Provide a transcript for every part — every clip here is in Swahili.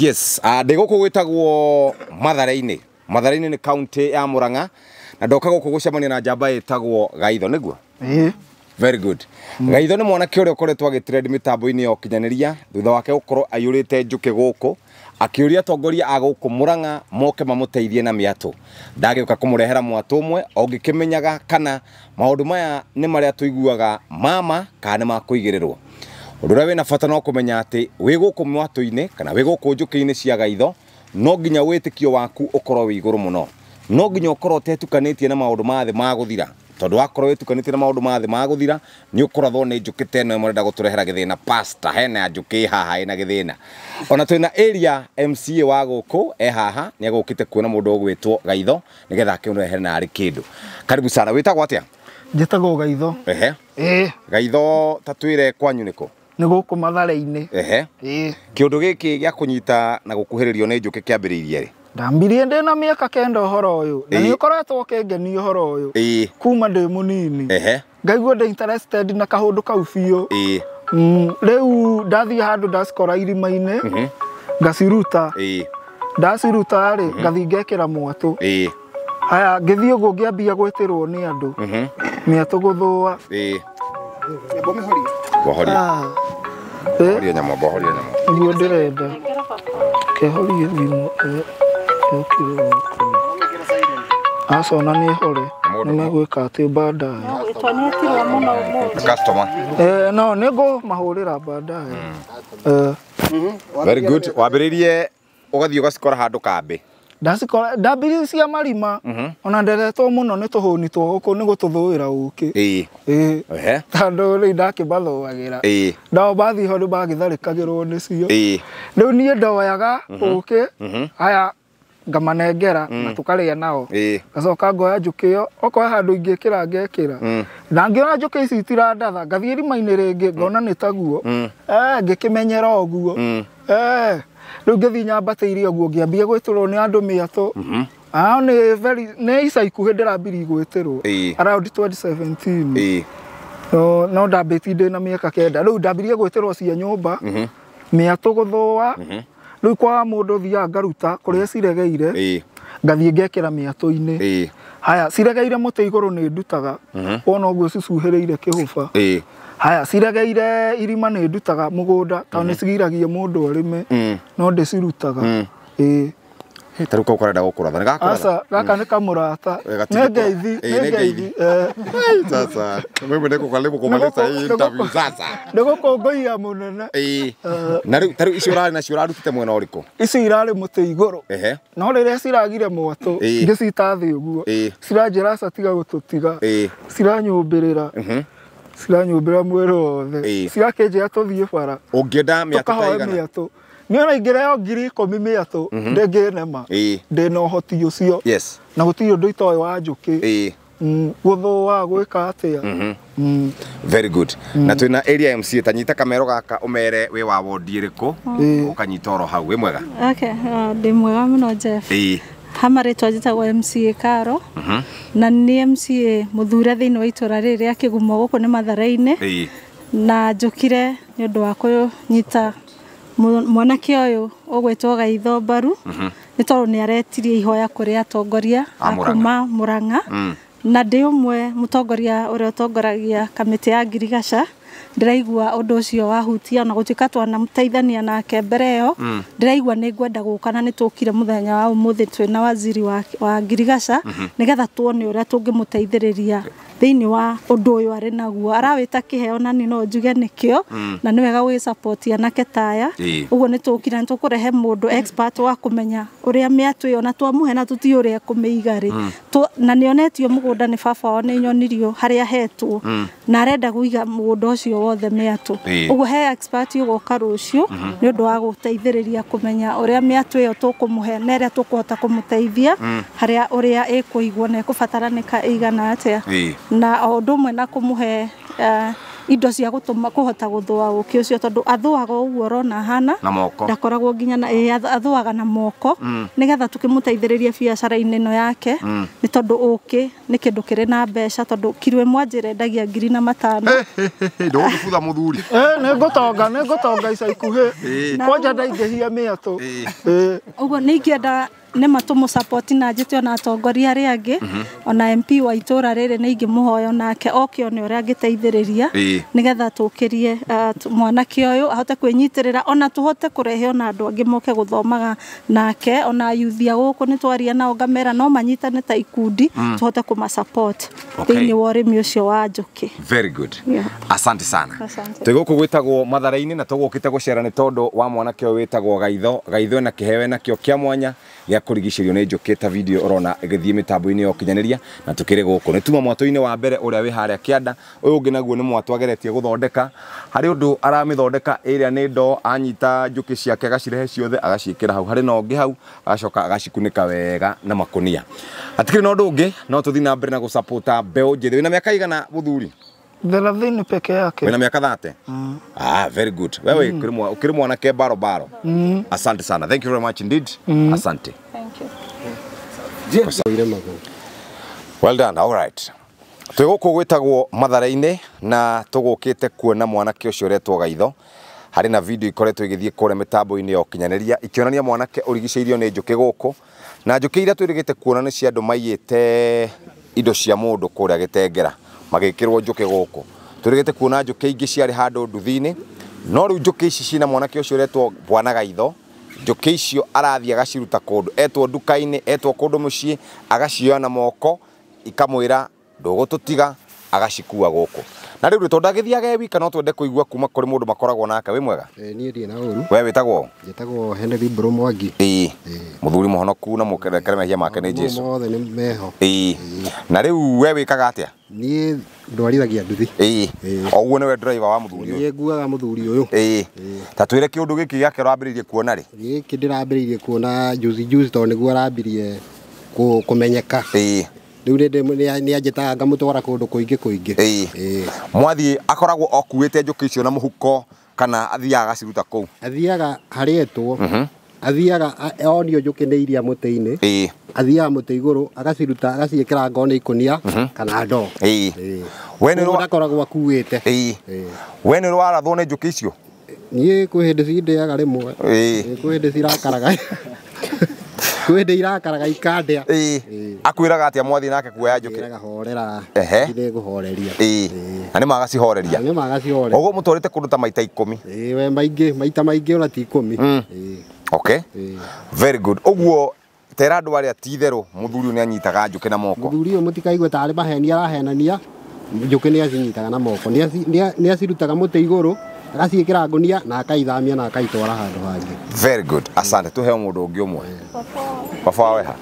Yes, ah, ndä gå kå gwä tagwo mathare-inä mathare nä kauntä ya må ranga na ndoka gå kå gå cemania na njamba ä tagwo gaitho nä guo very good mm. gaitho nä mwanake å rä a å koretwo agä trend mä tambo-inä ya å kinyanä ria thutha wake gå korwo aiyå rä te njå kä gå kå akä å ria atongoria agå kå må ranga moke mamå teithie na mä atå ndagä å ka kå må rehera mwatå å mwe o ngä kä menyaga kana maå ndå maya nä marä a tå iguaga mama kana nä makå igä rä rwo undu uria wina bata no kumenya ati wi guku mwatu-ini kana wi guku njuki-ini cia gaitho no nginya witikio waku ukorwo wi iguru muno no nginya ukorwo utetukanitie na maundu ma thi ma guthira tondu wakorwo witukanitie na maundu ma thi ma guthira ni ukurathwo ni njuki ta ino murenda guturehera githina pasta hena ya njuki haha ina githina ona twina area MCA wa guku e haha ni agukite kuona mundu ugwitwo gaitho nigetha akimurehere nari kindu karibu sana witagwo atia njitagwo gaitho ehe eh gaitho tatwire kwanyu niku nä gå kå mathare-inä kä å ndå gä kä gä a kå nyita na gå kuhä rä rio nä njå kä kä ambä rä irie rä ndambirie ndä na mä aka kenda å horo å yå na nä å koretwo kä ngenia å horo å yå kuma ndä må nini ngaigua ndä na kahå ndå kau biå mm, rä u ndathiä handå ndacikora irima-inä ngaciruta ndaciruta rä ngathi ngekä ra mwatå haya ngä thiä å guo ngä ambia gwä tä rwo nä andå mä atå gå thå a wahoria ah horia nyamo mbo horia nyamo niguo ndĩrenda kehorie thimũ yũkire e, e acona nĩ hore nĩmegwĩka atĩ baadaye no nĩ ngũmahũrĩra baadaye hmm. wambĩrĩrie ũgathiĩ ndacikora ndambirie cia marima mhm. ona nderetwo muno nä tå hå ni two kå nä gå tå thå ä ra å rä ndakä mathåagä ra ndao mathiä ho nä magä tharä kagä nä cio rä u niä ndoyaga å mhm. kä mhm. aya ngamanengera mm. na tukarĩa nao ngacoka e. ngoya njũkĩ ĩyo okorwo handũ ingĩkĩra ngekĩra ra mm. na ngä ona njũkĩ ici itirandatha ngathiĩ irima-inĩ rĩngĩ ngona nĩ taguo mm. ee, ngä kä menyera å guo mm. ee rä u ngä ire å guo ngä ũguo gwä tä rwo nä andå mä atå very nĩ ica ikuhĩ ndĩrambiri gwĩtĩrwo around 2017 no ndambä ti ndä na mä mĩaka kenda rä u ndambirie gwä tä rwo cia nyå mba mä atå gå nyũmba rä u riu må ndå thiaga ngaruta kå rä a ciregeire ngathiä ngekä ra mä atå-inä haya ciregeire må tä igå rå nä ndutaga mhm. wona å guo cicuhä rä ire kä hå kĩhũba haya ciregeire irima nä ndutaga må gå nda tondå mhm. nä cigiragia må ndå arä me mm. no ndä cirutaga ä mm. rä u kau karenda gå kå ratha aca gaka nä kamå rata nä ngeithi nä ngeithi sasa gå kå ngå ia må nene na rä u icio rarä nacio mwena å rä kå ici irarä må tä igå rå no rä rä a ciragire mwatå ngä cita thä å guo ciranjä ra catiga gå tå tiga ciranyå mbä rä ra mhm cira nyumbira mwĩra othe cira kĩnjĩra tũthiĩ bara ũngĩenda mĩatũ taigana mĩatũ niona ingĩre yo ngiri ikũmi mĩatũ mhm. ndĩngĩnema ndĩna ũhoti ũcio na gũtirĩ ũndũ itoĩ wa njũkĩ mm, gũthũa gwĩka atĩa mhm. mm. very good mm. na twĩna area mc tanyita kamero gaka ũmere wĩ wa wondi ĩrĩkũ ũkanyita oro hau wĩ mwega uh, ndĩ mwega mũno jeff hamaritwo wa MCA Karo mhm. na ni MCA mũthure thĩinĩ wa itũra rĩrĩ rĩa kĩgumo gũkũ nĩ Matharainĩ hey. na njũkire nĩ ũndũ wa nyita mwanake ũyũ ũgwĩtwo Gaitho Mbaru uh mhm. -huh. nĩ tondũ nĩ aretirie ihoya kũrĩ atongoria a kuma Mũrang'a mm. na ndĩ ũmwe mũtongoria ũrĩa ũtongoragia kamĩtĩ ya ngirigaca ndiraigua undu ucio wahutia ona gutuika twanamteithania nake mbere iyo ndiraigua mm. ndĩraigua nĩ ngwenda guka na nĩ tũkire mũthenya wa ũmũthĩ twĩna waziri wa, wa ngirigaca mm -hmm. nĩgetha tuone ũrĩa tũngĩmũteithĩrĩria thini wa undu uyu ari naguo arawita kiheo na ni no njuge nikio mm. na ni wega gwi support anake taya ugo ni tukira ni tukurehe mundu expert wa kumenya uria miatu yo na twamuhe na tuti uria kumiiga ri mm. na ni onetio mugunda ni baba wa ni nyonirio haria hetwo mm. na arenda guiga mugunda ucio wothe miatu ugo he expert ugoka rucio mm-hmm. ni undu wa guteithiriria kumenya uria miatu iyo tukumuhe na iria tukuhota kumuteithia haria uria ikuigwo na ikubataraneka igana atia na o ũndũ ũmwe na kũmũhe eh, indo cia gũtũma kũhota gũthũa ũkĩ ũcio tondũ athũaga ũguo ũrona hana na moko ndakoragwo nginya na getha eh, athũaga na moko teithä mm. nĩgetha tũkĩmũteithĩrĩrie biacara-inĩ ĩno yake å mm. nĩ tondũ ũkĩ nĩ kĩndũ kĩrĩ na mbeca tondũ kiro ĩmwe anjĩra endagia ngiri na matano ndũgũbutha mũthuri tonga eh, ngũtonga nĩ ngũtonga ica ikuhĩ kwanja ndaingĩhia mĩatũ ũguo nĩ ingĩenda nema ma tå må na njä te mhm. ona atongoria ari angä ona mp wa itå rere rä rä muhoyo nake må hoya onake oke one å rä a angä teithä mwanake å ahote kwä ona tuhote kurehe ona andu angä moke guthomaga nake ona yuthia gå ni twaria nao ngamera no manyitane ta ikundi mm. tuhote hote support ma thä wa å rä mi å cio wa njå kä asante sana twä gå kå gwä mathara-inä na tå gå kä te cera nä tondå wa mwanake å yå wä gaitho gaitho na kihewe na kio kä mwanya gä kå nä njå ta video orona thiä mä tambo-inä ya å kinyanä na tå kä rä gå kå nä tuma mwatå-inä wa mbere å rä a wä harä a kä anda å yå å ngä naguo nä mwatå ageretie gå thondeka harä å ndå aramä thondeka ä rä a nä ndo anyita njå kä ciake agacirehe ciothe agaciä kä ra hau harä na å ngä hau agacoka agacikunä ka wega na makå nia rä na å ndå å ngä no tå thiä na mbere na gå mbeå njä thä wä na mä aka igana må thuri thelathini peke yake. Wina miaka thate? Mm. Ah, very good. Wewe mm. ukiri mwanake baro baro. Mm. Asante sana. Thank you very much indeed. Mm. Asante. Thank you. Yeah. Well done. All right. Twĩ gũkũ gwĩtagwo Mathare-inĩ na tũgũkĩte kuona mwanake ũcio ũretwo Gaitho harĩ na video ikoretwo igĩthiĩ kũrĩa mĩtambo-inĩ ya ũkinyanĩria ikĩonania mwanake ũrigicĩirio nĩ njũkĩ gũkũ na njũkĩ iria twĩrĩgĩte kuona nĩ cia andũ maiyĩte indo cia mũndũ kũrĩa gĩtengera magikirwo njuke goko turigite kuona njuke ingi ciari handu nduthi no riu njuke ici cina mwanake ucio uretwo bwana gaitho njuke icio arathie agaciruta kundu etwo nduka-ini etwo kundu mucii agacioya na moko ikamwira ndugututiga agacikua guku na rä u rä tondagä wika no twende kå igua kuma kå rä må ndå makoragwo nake wä mwega niä ndirä na å ru we wä tagwo njä tagwo henry mbro mwangi ä må thuri må honoku na må kerekere mehia make nä jesu othe nä meho ä na rä u we wä kaga atä a niä ndwarithagia nduthi ä o guo nä we driver wa må thuri å yå nguaga må thuri å yå ä ta twä re kä å ndå gä kä gä akä rambä rä irie kuona rä gä kä ndä rambä rä irie kuona juzi juzi tondå nä guo arambirie kå menyeka ä riu nianjitaga ngamutwara kundu kuingi kuingi mwathii akoragwo okuite njuki icio na muhuko kana athiaga mhm. agaciruta kuu athiaga harietwo athiaga onio njuki nä iria må tä-inä athiaga må tä igå rå agaciruta agaciäkä ngoo nä ikå mhm. kana ndoo ndakoragwo akuä te we nä warathwo nä njå kä icio niä kwä hä ndä cindäaga rä mwe kwä hä ndä cirakaraga kwä ndä irakaraga ikandä a akwä raga atä a nake kuoya njå kä horera ithä ngå horeria na nä magacihoreria nä ani å guo må twarä te kå ndå ta maita ikå mi we maingä maita maingä ona ti ikå mi hmm. okay very good å guo tera andå arä a ti itherå må thuri å nä anyitaga njå kä na moko må thuri å yå må tikaigue tarä maheni arahenania njå kä nä acinyitaga na moko nä acirutaga må tä igå rå agaciikira ngunia na akaithamia na akaitwara handu hangi very good asante å ngä ungi umwe baba wawe ha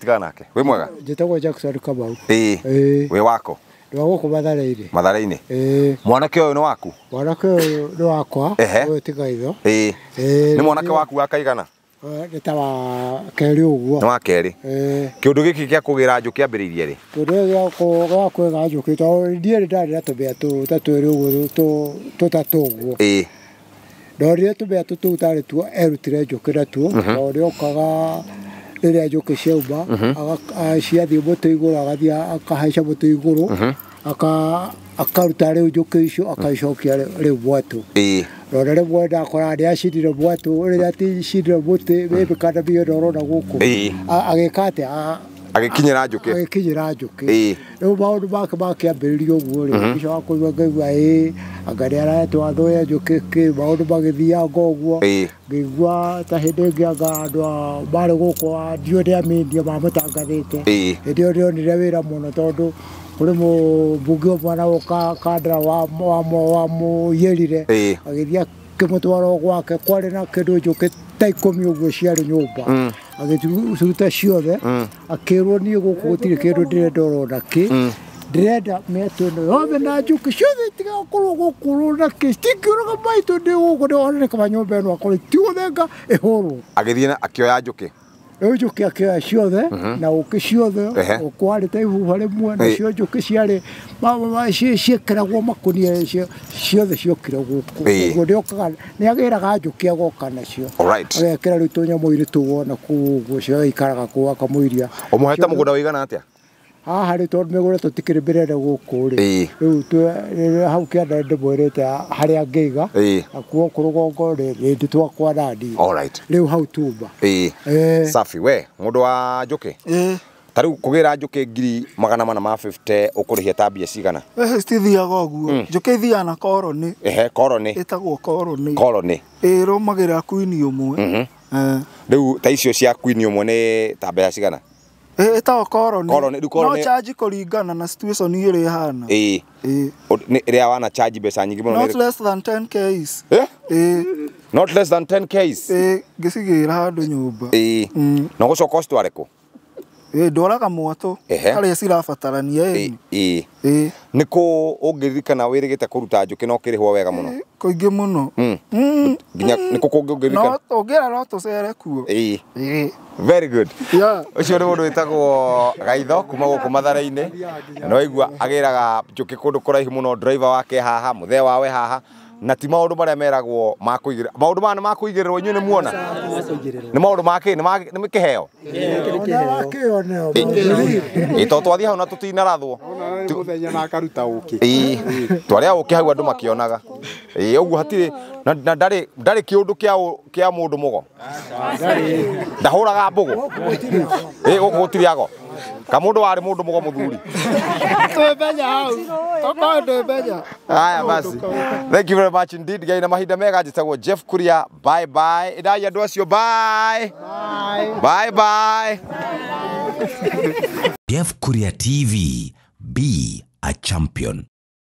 tigana mwega mwega jackson kamau eh, eh. wako wagåkå matharä-inä matharä-inä eh. mwanake å yå nä waku mwanake å yå nä wakwa tigaitho nä mwanake waku wa nä eh, ta wa kerä å guo nä wa kerä eh. kä å ndå gä kä gä a kå gä ra njå kä ambä rä irie rä kä å ndå gä a kwä ga njå kä tondå ndiä rä ndarä ra tå mbea ta twä rä å guo tå ta tå guo ndorire tå mbea tå tå tarä tuo erutire njå kä natuo mhm. tondå rä okaga rä rä a njå kä ciauma mhm. ciathiä må tå igå rå agathiä akahaica må tå igå rå mhm akaruta rä u njå kä icio akaicokia rä u bwatå rora rä mwe ndakora nä acindire bwatå rä rä a acindire må tä mä kana biå ndorona gå kå agä ka atä agikinyira njuki agikinyira njuki riu maundu make makiambiririe uguo ri ngicoka mhm. kuigua eh agari ara ni aretwo athoya njuki ki maundu magithianga uguo ngigua ta hindi ingi anga andu mari gukwa ndio ni eh mamutangathite hindi ni ndionire wira muno tondu kuri mu mbunge umwana uka kadra wa muyerire agithia kimutwara gwake kwari na kindu njuke ta ikumi uguo ciari nyumba mm agäcuruta ciothe mm. akä nä gå kå gå tirä kä ndå ndä renda orona kä mm. ndirenda mĩatũ ĩno yothe na njũkĩ ciothe itigakorwo gũkũ rũnakĩ citingiũraga maitũ ndĩ gũkũ ndĩonere kaba nyũmba ĩno akorwo tiothe nga ĩhũrwo agĩthiĩ na akĩoya njũkĩ njuki akioya ciothe mhm. na uki ciothe ukwarite ihuha rimwe nacio njuki ciarĩ ciĩkĩragwo makunia ciothe ciokire guku guo okaga nĩokaga nĩagĩraga njuki agoka nacio agekĩra rĩu tũnyamũ-inĩ tũu wona kuu ũguo ciogaikaraga kuu akamũiria ũmũhete mũgũnda wĩigana atĩa haha rä tondå mä gå re tå tikä rä mbä rere gå kå rä rä u hau kä anda ndä mwä rä te harä a ngä iga akuo kå rå gongo rä ndä twakwa nandi rä u hau tumba safi we må ndå wa njå kä ta rä u kå gä ra njå kä ngiri magana mana ma å kå rä hia ta mbia cigana citithiaga guo hmm. njå kä ithiaga na ehe koronä ä tagwo koronä ä rå magä ra kuini å mwe rä u ta icio cia kuini å mwe nä ta mbeca cigana ĩtagwo eh, eh, koroni no charge kũringana na situation ĩrĩa ĩhana rĩrĩa wana charge mbeca nyingĩ mũno not less than 10 k's eh? not less than 10 k's ngĩcigĩra handũ nyũmba ĩĩ mm. na gũcoka ũcitware kũ ndoraga mwatũ harĩa cirabatarania nĩ kũ ũngĩririkana wĩrĩgĩte kũruta kä na hwo wega mũno kũingĩ kå hmm. hmm. nginya hmm. nĩ kũ kũngĩ ngä ũngĩra no cere kuo very good må ndå wä tagwo gaitho kuma kå mathara-inĩ na waigua agĩraga njũkĩ kũndũ kũraihu mũno driver wake haha mũthee wawe haha na ti marä a meragwo ma nä makå mana ma rwo inyu nä muona ni maundu make ni ni kiheo ito twathi hau na tutinarathwo muthenya na akaruta uki ii twaria uki hau andu makionaga ii uguo hatire na ndari ndari må kia kia mundu mugo ndahuraga mbugu ii gå tirä ago kamundu wari mundu mugo muthuri twebenya hau tokorwo ndwebenya haya basi thank you very much indeed gai na mahinda mega njitagwo jeff kuria bye bye idai andu acio bye bye bye jeff kuria tv be a champion